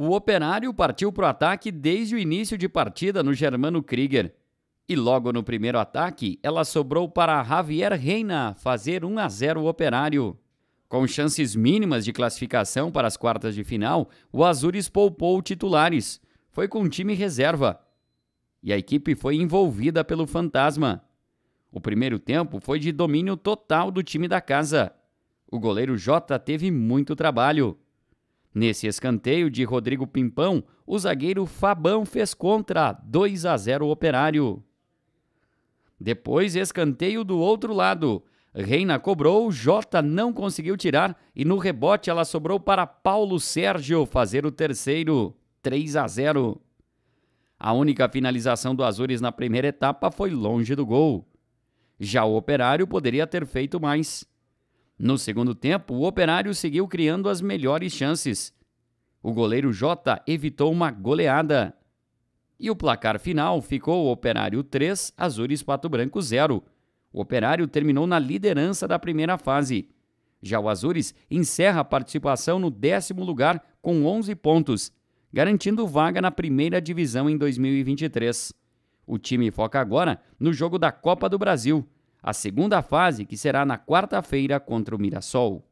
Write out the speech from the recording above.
O operário partiu para o ataque desde o início de partida no Germano Krieger. E logo no primeiro ataque, ela sobrou para Javier Reina fazer 1 a 0 o operário. Com chances mínimas de classificação para as quartas de final, o Azures poupou titulares. Foi com time reserva. E a equipe foi envolvida pelo fantasma. O primeiro tempo foi de domínio total do time da casa. O goleiro Jota teve muito trabalho. Nesse escanteio de Rodrigo Pimpão, o zagueiro Fabão fez contra 2 a 0 o Operário. Depois, escanteio do outro lado. Reina cobrou, Jota não conseguiu tirar e no rebote ela sobrou para Paulo Sérgio fazer o terceiro, 3 a 0. A única finalização do Azures na primeira etapa foi longe do gol. Já o Operário poderia ter feito mais. No segundo tempo, o Operário seguiu criando as melhores chances. O goleiro Jota evitou uma goleada. E o placar final ficou Operário 3, Azures Pato Branco 0. O Operário terminou na liderança da primeira fase. Já o Azures encerra a participação no décimo lugar com 11 pontos, garantindo vaga na primeira divisão em 2023. O time foca agora no jogo da Copa do Brasil, a segunda fase, que será na quarta-feira contra o Mirassol.